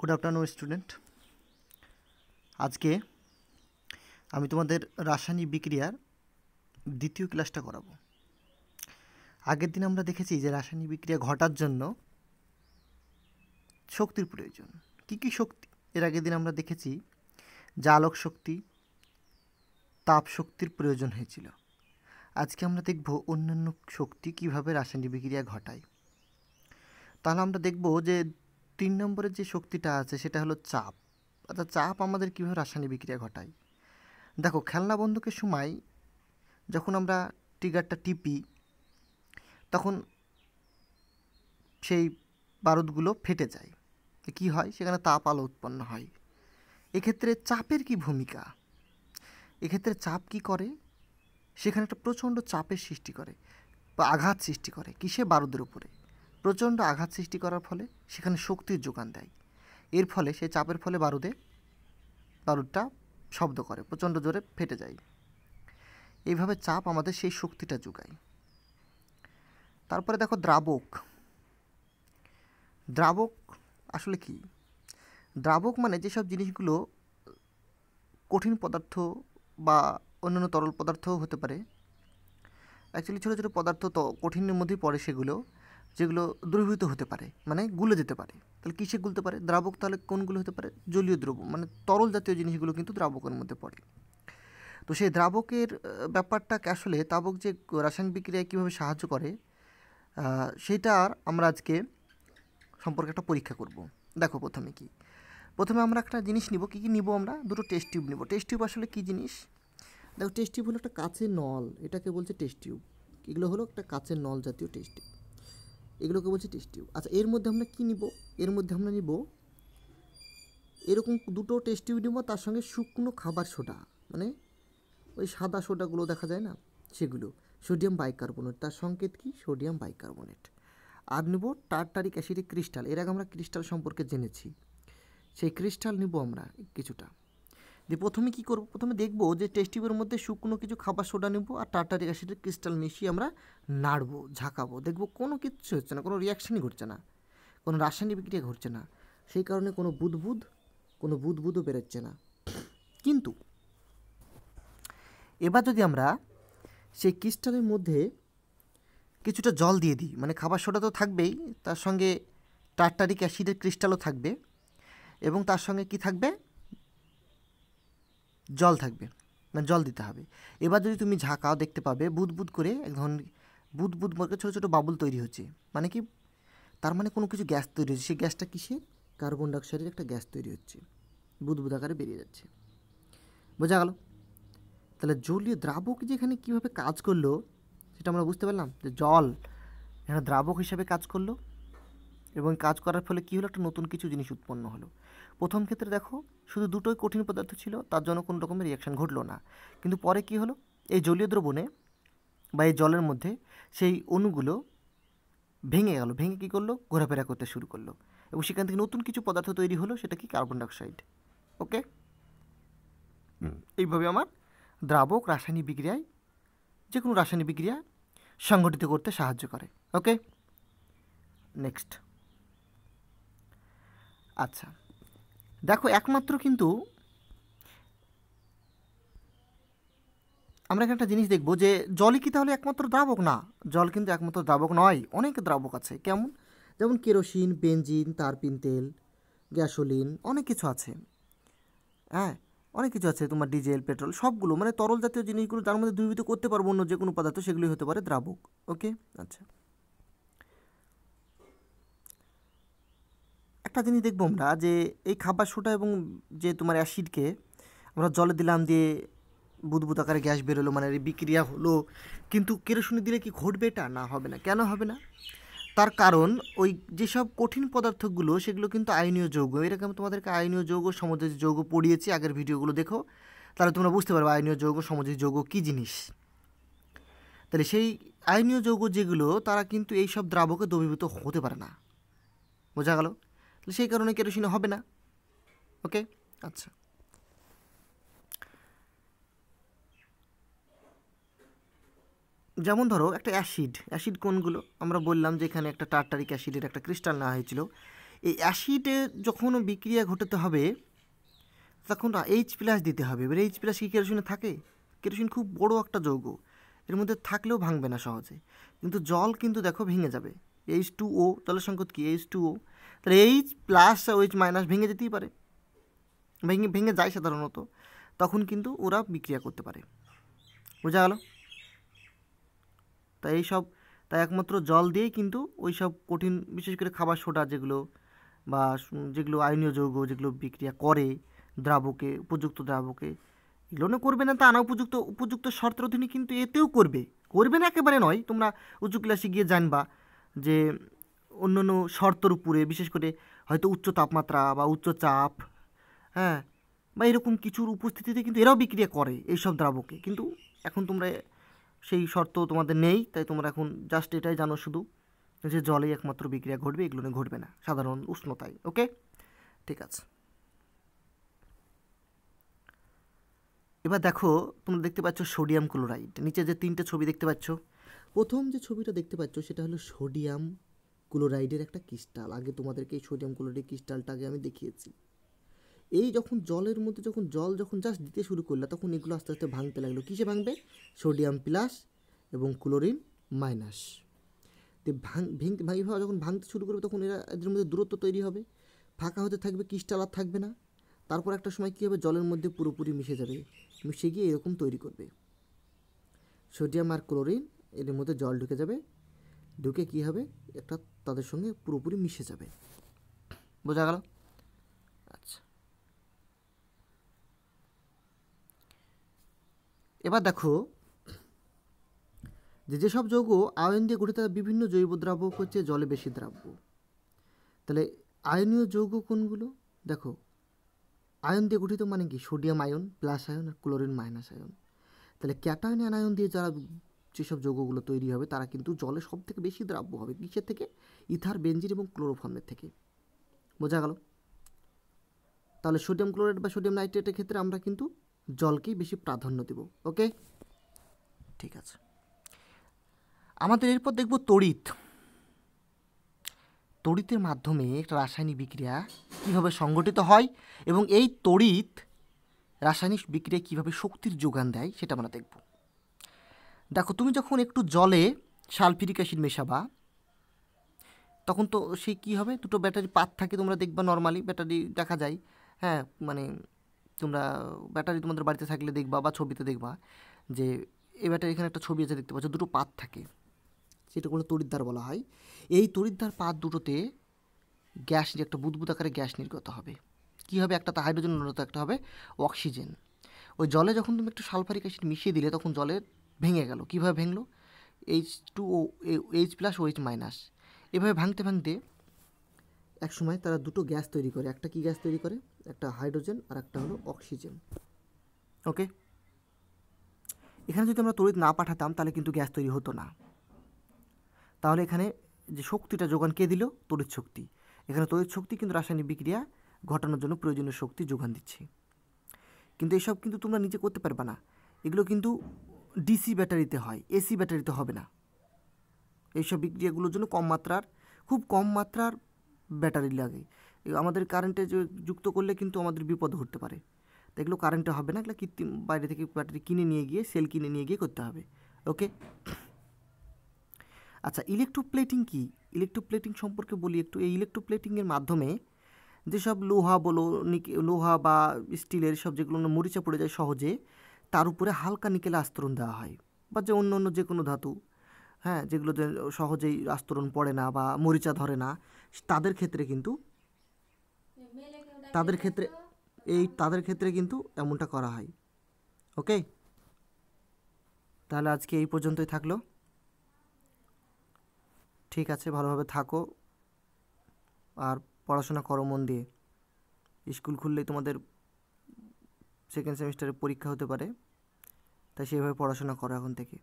good afternoon student আজকে আমি তোমাদের রাসায়নিক বিক্রিয়ার দ্বিতীয় ক্লাসটা করাবো আগের দিন আমরা দেখেছি যে রাসায়নিক বিক্রিয়া ঘটার জন্য শক্তির প্রয়োজন কি কি শক্তি এর আগের দিন আমরা দেখেছি জালক শক্তি তাপ শক্তির প্রয়োজন হয়েছিল আজকে আমরা দেখব অন্যান্য শক্তি কিভাবে রাসায়নিক বিক্রিয়া ঘটায় তাহলে আমরা দেখব যে তিন নম্বরের যে শক্তিটা আছে সেটা হলো চাপ অর্থাৎ চাপ আমাদের কীভাবে রাসায়নিক বিক্রিয়া ঘটায় দেখো খেলনা বন্ধুকের সময় যখন আমরা টিগারটা টিপি তখন সেই বারুদগুলো ফেটে যায় কি হয় সেখানে তাপ আলো উৎপন্ন হয় এক্ষেত্রে চাপের কি ভূমিকা এক্ষেত্রে চাপ কি করে সেখানে একটা প্রচণ্ড চাপের সৃষ্টি করে বা আঘাত সৃষ্টি করে কিসে বারুদের উপরে প্রচণ্ড আঘাত সৃষ্টি করার ফলে সেখানে শক্তির যোগান দেয় এর ফলে সে চাপের ফলে বারুদে বারুদটা শব্দ করে প্রচণ্ড জোরে ফেটে যায় এইভাবে চাপ আমাদের সেই শক্তিটা যোগায় তারপরে দেখো দ্রাবক দ্রাবক আসলে কি দ্রাবক মানে যেসব জিনিসগুলো কঠিন পদার্থ বা অন্যান্য তরল পদার্থও হতে পারে অ্যাকচুয়ালি ছোটো ছোটো পদার্থ তো কঠিনের মধ্যেই পড়ে সেগুলো যেগুলো দ্রবীভূত হতে পারে মানে গুলে যেতে পারে তাহলে কিসে গুলতে পারে দ্রাবক তাহলে কোনগুলো হতে পারে জলীয় দ্রব্য মানে তরল জাতীয় জিনিসগুলো কিন্তু দ্রাবকের মধ্যে পড়ে তো সেই দ্রাবকের ব্যাপারটা আসলে তাবক যে রাসায়নিক বিক্রিয়ায় কীভাবে সাহায্য করে সেটার আমরা আজকে সম্পর্কে একটা পরীক্ষা করব দেখো প্রথমে কি প্রথমে আমরা একটা জিনিস নিব কী কী নিব আমরা দুটো টেস্ট টিউব নিব টেস্ট টিউব আসলে কী জিনিস দেখো টেস্ট টিউব হলো একটা কাঁচের নল এটাকে বলছে টেস্ট টিউব এগুলো হলো একটা কাঁচের নল জাতীয় টেস্ট টিউব এগুলোকে বলছি টেস্ট টিউব আচ্ছা এর মধ্যে আমরা কী নিব এর মধ্যে আমরা নিব এরকম দুটো টেস্ট টিউব নিব তার সঙ্গে শুকনো খাবার সোডা মানে ওই সাদা সোডাগুলো দেখা যায় না সেগুলো সোডিয়াম বাইকার্বনেট তার সংকেত কি সোডিয়াম বাইকার্বনেট আর নেব টারটারিক অ্যাসিডিক ক্রিস্টাল এর আগে আমরা ক্রিস্টাল সম্পর্কে জেনেছি সেই ক্রিস্টাল নিব আমরা কিছুটা যে প্রথমে কি করব প্রথমে দেখব যে টেস্ট টিউবের মধ্যে শুকনো কিছু খাবার সোডা নেব আর টাটারিক অ্যাসিডের ক্রিস্টাল মিশিয়ে আমরা নাড়বো ঝাঁকাবো দেখব কোনো কিচ্ছু হচ্ছে না কোনো রিয়াকশানই ঘটছে না কোনো রাসায়নিক বিক্রিয়া ঘটছে না সেই কারণে কোনো বুদবুদ কোনো বুদবুদও বেরোচ্ছে না কিন্তু এবার যদি আমরা সেই ক্রিস্টালের মধ্যে কিছুটা জল দিয়ে দিই মানে খাবার সোডা তো থাকবেই তার সঙ্গে টাটারিক অ্যাসিডের ক্রিস্টালও থাকবে এবং তার সঙ্গে কি থাকবে জল থাকবে মানে জল দিতে হবে এবার যদি তুমি ঝাঁকাও দেখতে পাবে বুদবুদ করে এক ধরনের বুদবুদ মানে ছোটো ছোটো বাবুল তৈরি হচ্ছে মানে কি তার মানে কোনো কিছু গ্যাস তৈরি হচ্ছে সেই গ্যাসটা কিসে কার্বন ডাইঅক্সাইডের একটা গ্যাস তৈরি হচ্ছে বুদবুদ আকারে বেরিয়ে যাচ্ছে বোঝা গেল তাহলে জলীয় দ্রাবক যেখানে কীভাবে কাজ করলো সেটা আমরা বুঝতে পারলাম যে জল এখানে দ্রাবক হিসাবে কাজ করলো এবং কাজ করার ফলে কী হলো একটা নতুন কিছু জিনিস উৎপন্ন হলো প্রথম ক্ষেত্রে দেখো শুধু দুটোই কঠিন পদার্থ ছিল তার জন্য কোনো রকমের রিয়াকশান ঘটলো না কিন্তু পরে কি হলো এই জলীয় দ্রবণে বা এই জলের মধ্যে সেই অণুগুলো ভেঙে গেল ভেঙে কী করলো ঘোরাফেরা করতে শুরু করলো এবং সেখান থেকে নতুন কিছু পদার্থ তৈরি হলো সেটা কি কার্বন ডাইঅক্সাইড ওকে এইভাবে আমার দ্রাবক রাসায়নিক বিক্রিয়ায় যে কোনো রাসায়নিক বিক্রিয়া সংগঠিত করতে সাহায্য করে ওকে নেক্সট আচ্ছা দেখো একমাত্র কিন্তু আমরা এখানে একটা জিনিস দেখব যে জলই কি তাহলে একমাত্র দ্রাবক না জল কিন্তু একমাত্র দ্রাবক নয় অনেক দ্রাবক আছে কেমন যেমন কেরোসিন বেঞ্জিন তারপিন তেল গ্যাসোলিন অনেক কিছু আছে হ্যাঁ অনেক কিছু আছে তোমার ডিজেল পেট্রোল সবগুলো মানে তরল জাতীয় জিনিসগুলো যার মধ্যে দুর্বিত করতে পারবো অন্য যে কোনো পদার্থ সেগুলোই হতে পারে দ্রাবক ওকে আচ্ছা একটা জিনিস দেখবো আমরা যে এই খাবার সোটা এবং যে তোমার অ্যাসিডকে আমরা জলে দিলাম দিয়ে বুদবুদ আকারে গ্যাস বেরোলো মানে বিক্রিয়া হলো কিন্তু কেরোসিনে দিলে কি ঘটবে এটা না হবে না কেন হবে না তার কারণ ওই যেসব কঠিন পদার্থগুলো সেগুলো কিন্তু আইনীয় যৌগ এরকম তোমাদেরকে আইনীয় যৌগ সমাজের যৌগ পড়িয়েছি আগের ভিডিওগুলো দেখো তাহলে তোমরা বুঝতে পারবে আইনীয় যৌগ সমযোজী যৌগ কী জিনিস তাহলে সেই আইনীয় যৌগ যেগুলো তারা কিন্তু এই সব দ্রাবকে দ্রবীভূত হতে পারে না বোঝা গেল তাহলে সেই কারণে কেরোসিন হবে না ওকে আচ্ছা যেমন ধরো একটা অ্যাসিড অ্যাসিড কোনগুলো আমরা বললাম যে এখানে একটা টার্টারিক অ্যাসিডের একটা ক্রিস্টাল নেওয়া হয়েছিল এই অ্যাসিডে যখন বিক্রিয়া ঘটাতে হবে তখন এইচ প্লাস দিতে হবে এবার এইচ প্লাস কি কেরোসিনে থাকে কেরোসিন খুব বড় একটা যৌগ এর মধ্যে থাকলেও ভাঙবে না সহজে কিন্তু জল কিন্তু দেখো ভেঙে যাবে এইচ টু ও জলের সংকট কি এইচ টু ও তাহলে এইচ প্লাস ওইচ মাইনাস ভেঙে যেতেই পারে ভেঙে ভেঙে যায় সাধারণত তখন কিন্তু ওরা বিক্রিয়া করতে পারে বোঝা গেল তাই এইসব তাই একমাত্র জল দিয়েই কিন্তু ওই সব কঠিন বিশেষ করে খাবার সোডা যেগুলো বা যেগুলো আইনীয় যৌগ যেগুলো বিক্রিয়া করে দ্রাবকে উপযুক্ত দ্রাবকে এগুলো না করবে না তা আনা উপযুক্ত উপযুক্ত শর্তের অধীনে কিন্তু এতেও করবে করবে না একেবারে নয় তোমরা উঁচু ক্লাসে গিয়ে জানবা যে অন্যান্য শর্তর উপরে বিশেষ করে হয়তো উচ্চ তাপমাত্রা বা উচ্চ চাপ হ্যাঁ বা এরকম কিছুর উপস্থিতিতে কিন্তু এরাও বিক্রিয়া করে এইসব দ্রাবকে কিন্তু এখন তোমরা সেই শর্ত তোমাদের নেই তাই তোমরা এখন জাস্ট এটাই জানো শুধু যে জলেই একমাত্র বিক্রিয়া ঘটবে এগুলো ঘটবে না সাধারণ উষ্ণতায় ওকে ঠিক আছে এবার দেখো তোমরা দেখতে পাচ্ছ সোডিয়াম ক্লোরাইড নিচে যে তিনটে ছবি দেখতে পাচ্ছ প্রথম যে ছবিটা দেখতে পাচ্ছ সেটা হলো সোডিয়াম ক্লোরাইডের একটা ক্রিস্টাল আগে তোমাদেরকে এই সোডিয়াম ক্লোরাইডের ক্রিস্টালটা আগে আমি দেখিয়েছি এই যখন জলের মধ্যে যখন জল যখন জাস্ট দিতে শুরু করলো তখন এগুলো আস্তে আস্তে ভাঙতে লাগলো কিসে ভাঙবে সোডিয়াম প্লাস এবং ক্লোরিন মাইনাস তো ভাঙ ভেঙতে ভাঙি যখন ভাঙতে শুরু করবে তখন এরা এদের মধ্যে দূরত্ব তৈরি হবে ফাঁকা হতে থাকবে ক্রিস্টাল আর থাকবে না তারপর একটা সময় কী হবে জলের মধ্যে পুরোপুরি মিশে যাবে মিশে গিয়ে এরকম তৈরি করবে সোডিয়াম আর ক্লোরিন এদের মধ্যে জল ঢুকে যাবে ঢুকে কী হবে একটা তাদের সঙ্গে পুরোপুরি মিশে যাবে বোঝা গেল আচ্ছা এবার দেখো যে যেসব যৌগ আয়ন দিয়ে গঠিত বিভিন্ন জৈব দ্রাবক হচ্ছে জলে বেশি দ্রাব্য তাহলে আয়নীয় যৌগ কোনগুলো দেখো আয়ন দিয়ে গঠিত মানে কি সোডিয়াম আয়ন প্লাস আয়ন আর ক্লোরিন মাইনাস আয়ন তাহলে ক্যাটায়ন অ্যানায়ন দিয়ে যারা যেসব যৌগগুলো তৈরি হবে তারা কিন্তু জলে সব থেকে বেশি দ্রাব্য হবে কিসের থেকে ইথার বেঞ্জিন এবং ক্লোরোফর্মের থেকে বোঝা গেল তাহলে সোডিয়াম ক্লোরাইড বা সোডিয়াম নাইট্রেটের ক্ষেত্রে আমরা কিন্তু জলকেই বেশি প্রাধান্য দেব ওকে ঠিক আছে আমাদের এরপর দেখব তড়িৎ তড়িতের মাধ্যমে একটা রাসায়নিক বিক্রিয়া কীভাবে সংগঠিত হয় এবং এই তড়িৎ রাসায়নিক বিক্রিয়া কীভাবে শক্তির যোগান দেয় সেটা আমরা দেখব দেখো তুমি যখন একটু জলে সালফিরিক অ্যাসিড মেশাবা তখন তো সেই কী হবে দুটো ব্যাটারি পাত থাকে তোমরা দেখবা নর্মালি ব্যাটারি দেখা যায় হ্যাঁ মানে তোমরা ব্যাটারি তোমাদের বাড়িতে থাকলে দেখবা বা ছবিতে দেখবা যে এই ব্যাটারি এখানে একটা ছবি আছে দেখতে পাচ্ছ দুটো পাত থাকে সেটা কোনো তরিদ্দার বলা হয় এই তরিদ্দার পাত দুটোতে গ্যাস একটা বুদবুদ আকারে গ্যাস নির্গত হবে কী হবে একটা তা হাইড্রোজেন অন্যত একটা হবে অক্সিজেন ওই জলে যখন তুমি একটু সালফারিক অ্যাসিড মিশিয়ে দিলে তখন জলের ভেঙে গেল কীভাবে ভেঙলো H two O H plus O H minus এভাবে ভাঙতে ভাঙতে এক সময় তারা দুটো গ্যাস তৈরি করে একটা কি গ্যাস তৈরি করে একটা হাইড্রোজেন আর একটা হলো অক্সিজেন ওকে এখানে যদি আমরা তড়িৎ না পাঠাতাম তাহলে কিন্তু গ্যাস তৈরি হতো না তাহলে এখানে যে শক্তিটা যোগান কে দিল তড়িৎ শক্তি এখানে তড়িৎ শক্তি কিন্তু রাসায়নিক বিক্রিয়া ঘটানোর জন্য প্রয়োজনীয় শক্তি যোগান দিচ্ছে কিন্তু এসব কিন্তু তোমরা নিজে করতে পারবে না এগুলো কিন্তু ডিসি ব্যাটারিতে হয় এসি ব্যাটারিতে হবে না এইসব বিক্রিয়াগুলোর জন্য কম মাত্রার খুব কম মাত্রার ব্যাটারি লাগে আমাদের কারেন্টে যুক্ত করলে কিন্তু আমাদের বিপদ ঘটতে পারে এগুলো কারেন্টে হবে না এগুলো কৃত্রিম বাইরে থেকে ব্যাটারি কিনে নিয়ে গিয়ে সেল কিনে নিয়ে গিয়ে করতে হবে ওকে আচ্ছা ইলেকট্রোপ্লেটিং কি ইলেকট্রোপ্লেটিং সম্পর্কে বলি একটু এই ইলেকট্রোপ্লেটিংয়ের মাধ্যমে যেসব লোহা বলো লোহা বা স্টিলের সব যেগুলো মরিচা পড়ে যায় সহজে তার উপরে হালকা নিকেলে আস্তরণ দেওয়া হয় বা যে অন্য অন্য যে কোনো ধাতু হ্যাঁ যেগুলো যে সহজেই আস্তরণ পড়ে না বা মরিচা ধরে না তাদের ক্ষেত্রে কিন্তু তাদের ক্ষেত্রে এই তাদের ক্ষেত্রে কিন্তু এমনটা করা হয় ওকে তাহলে আজকে এই পর্যন্তই থাকলো ঠিক আছে ভালোভাবে থাকো আর পড়াশোনা করো মন দিয়ে স্কুল খুললেই তোমাদের সেকেন্ড সেমিস্টারে পরীক্ষা হতে পারে তাই সেভাবে পড়াশোনা করো এখন থেকে